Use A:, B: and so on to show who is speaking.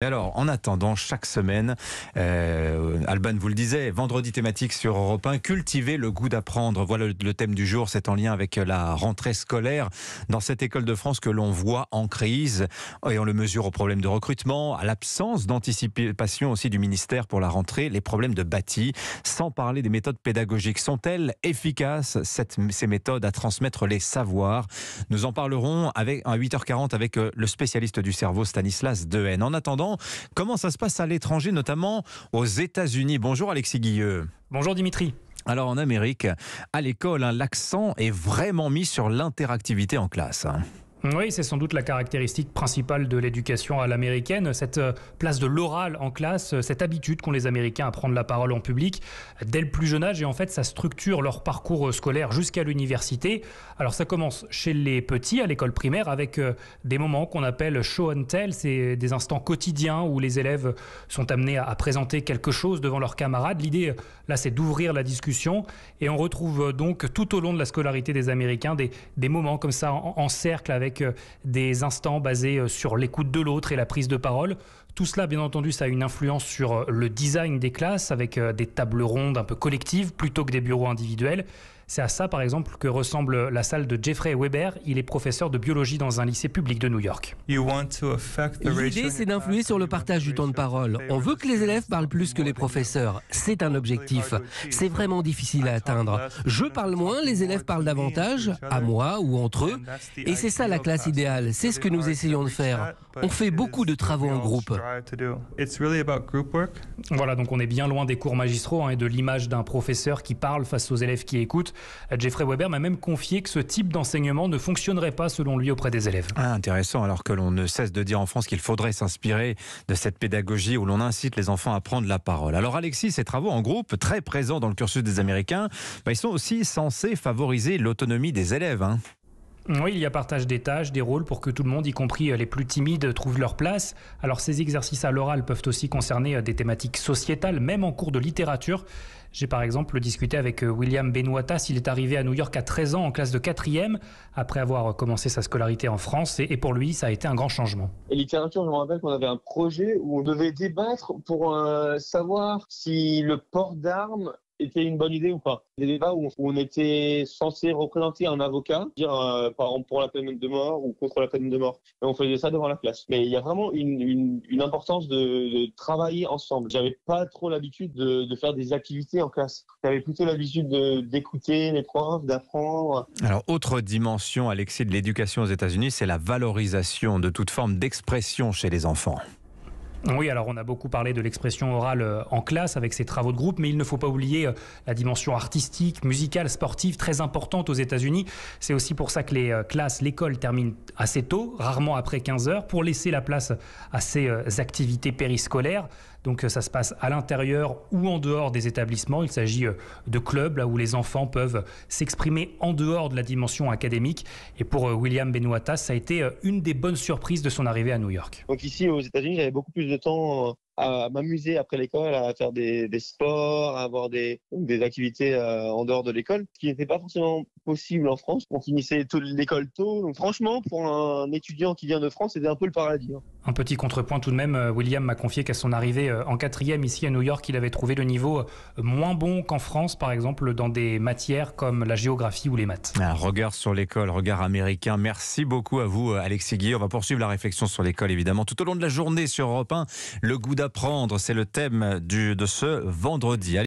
A: Alors, en attendant, chaque semaine, euh, Alban vous le disait, vendredi thématique sur Europe 1, cultiver le goût d'apprendre. Voilà le, thème du jour, c'est en lien avec la rentrée scolaire dans cette école de France que l'on voit en crise et on le mesure aux problèmes de recrutement, à l'absence d'anticipation aussi du ministère pour la rentrée, les problèmes de bâti, sans parler des méthodes pédagogiques. Sont-elles efficaces, cette, ces méthodes, à transmettre les savoirs Nous en parlerons avec, à 8h40 avec euh, le spécialiste du cerveau, Stanislas Dehaene. En attendant, Comment ça se passe à l'étranger, notamment aux États-Unis Bonjour Alexis Guilleux. Bonjour Dimitri. Alors en Amérique, à l'école, hein, l'accent est vraiment mis sur l'interactivité en classe. Hein.
B: Oui, c'est sans doute la caractéristique principale de l'éducation à l'américaine, cette euh, place de l'oral en classe, euh, cette habitude qu'ont les Américains à prendre la parole en public dès le plus jeune âge et en fait ça structure leur parcours euh, scolaire jusqu'à l'université. Alors ça commence chez les petits à l'école primaire avec des moments qu'on appelle show and tell, c'est des instants quotidiens où les élèves sont amenés à présenter quelque chose devant leurs camarades. L'idée là c'est d'ouvrir la discussion et on retrouve donc tout au long de la scolarité des Américains des, moments comme ça en cercle avec avec euh, des instants basés euh, sur l'écoute de l'autre et la prise de parole. Tout cela, bien entendu, ça a une influence sur euh, le design des classes avec des tables rondes un peu collectives plutôt que des bureaux individuels. C'est à ça, par exemple, que ressemble la salle de Jeffrey Weber. Il est professeur de biologie dans un lycée public de New York. L'idée, c'est d'influer sur le partage du temps de parole. On veut que les élèves parlent plus que les professeurs. C'est un objectif. C'est vraiment difficile à atteindre. Je parle moins, les élèves parlent davantage, à moi ou entre eux. Et c'est ça la classe idéale. C'est ce que nous essayons de faire. On fait beaucoup de travaux en groupe. Voilà, donc on est bien loin des cours magistraux hein, et de l'image d'un professeur qui parle face aux élèves qui écoutent. Jeffrey Weber m'a même confié que ce type d'enseignement ne fonctionnerait pas selon lui auprès des élèves. Ah, intéressant, alors que l'on ne cesse de dire en France qu'il faudrait s'inspirer de
A: cette pédagogie où l'on incite les enfants à prendre la parole. Alors Alexis, ces travaux en groupe, très présents dans le cursus des Américains, bah, ils sont aussi censés favoriser l'autonomie des élèves. Hein.
B: Oui, il y a partage des tâches, des rôles pour que tout le monde, y compris euh, les plus timides, trouve leur place. Alors ces exercices à l'oral peuvent aussi concerner euh, des thématiques sociétales, même en cours de littérature. J'ai par exemple discuté avec euh, William Benuata s'il est arrivé à New York à 13 ans en classe de 4e, après avoir commencé sa scolarité en France, et pour lui, ça a été un grand changement.
C: Et littérature, je me rappelle qu'on avait un projet où on devait débattre pour savoir si le port d'armes était une bonne idée ou pas. Des débats où, on était censé représenter un avocat, dire euh, par exemple pour la peine de mort ou contre la peine de mort. Et on faisait ça devant la classe. Mais il y a vraiment une, importance de, travailler ensemble. J'avais pas trop l'habitude de, de, faire des activités en classe. J'avais plutôt l'habitude d'écouter les profs, d'apprendre.
A: Alors autre dimension, Alexis, de l'éducation aux États-Unis, c'est la valorisation de toute forme d'expression chez les enfants.
B: Oui, alors on a beaucoup parlé de l'expression orale euh, en classe avec ses travaux de groupe, mais il ne faut pas oublier euh, la dimension artistique, musicale, sportive très importante aux États-Unis. C'est aussi pour ça que les euh, classes, l'école terminent assez tôt, rarement après 15 heures, pour laisser la place à ces activités périscolaires. Donc euh, ça se passe à l'intérieur ou en dehors des établissements. Il s'agit euh, de clubs où les enfants peuvent s'exprimer en dehors de la dimension académique. Et pour euh, William Benuata, ça a été une des bonnes surprises de son arrivée à New York.
C: Donc ici aux États-Unis, j'avais beaucoup plus de temps à m'amuser après l'école, à faire des, sports, à avoir des, des activités euh, en dehors de l'école, ce qui n'était pas forcément possible en France. On finissait l'école tôt. Donc franchement, pour un étudiant qui vient de France, c'était un peu le paradis. Hein.
B: Un petit contrepoint tout de même, euh, William m'a confié qu'à son arrivée euh, en quatrième ici à New York, il avait trouvé le niveau moins bon qu'en France, par exemple, dans des matières comme la géographie ou les maths. Un
A: regard sur l'école, regard américain. Merci beaucoup à vous, Alexis Guy. On va poursuivre la réflexion sur l'école, évidemment, tout au long de la journée sur Europe 1. Le goût c'est le thème du, de ce vendredi.